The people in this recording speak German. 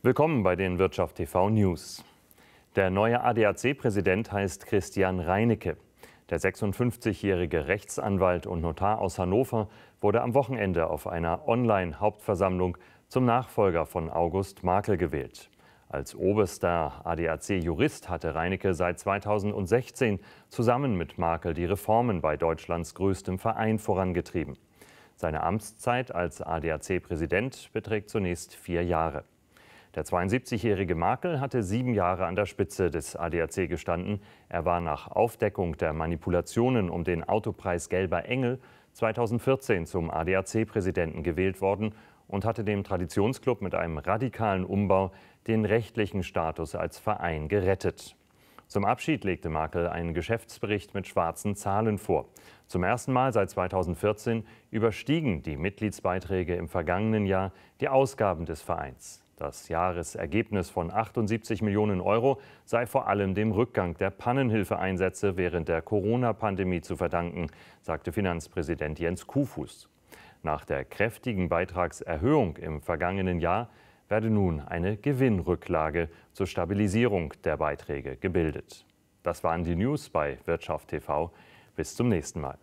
Willkommen bei den Wirtschaft TV News. Der neue ADAC-Präsident heißt Christian Reinecke. Der 56-jährige Rechtsanwalt und Notar aus Hannover wurde am Wochenende auf einer Online-Hauptversammlung zum Nachfolger von August Markel gewählt. Als oberster ADAC-Jurist hatte Reinecke seit 2016 zusammen mit Markel die Reformen bei Deutschlands größtem Verein vorangetrieben. Seine Amtszeit als ADAC-Präsident beträgt zunächst vier Jahre. Der 72-jährige Makel hatte sieben Jahre an der Spitze des ADAC gestanden. Er war nach Aufdeckung der Manipulationen um den Autopreis Gelber Engel 2014 zum ADAC-Präsidenten gewählt worden und hatte dem Traditionsclub mit einem radikalen Umbau den rechtlichen Status als Verein gerettet. Zum Abschied legte Makel einen Geschäftsbericht mit schwarzen Zahlen vor. Zum ersten Mal seit 2014 überstiegen die Mitgliedsbeiträge im vergangenen Jahr die Ausgaben des Vereins. Das Jahresergebnis von 78 Millionen Euro sei vor allem dem Rückgang der Pannenhilfeeinsätze während der Corona-Pandemie zu verdanken, sagte Finanzpräsident Jens Kufus. Nach der kräftigen Beitragserhöhung im vergangenen Jahr werde nun eine Gewinnrücklage zur Stabilisierung der Beiträge gebildet. Das waren die News bei Wirtschaft TV. Bis zum nächsten Mal.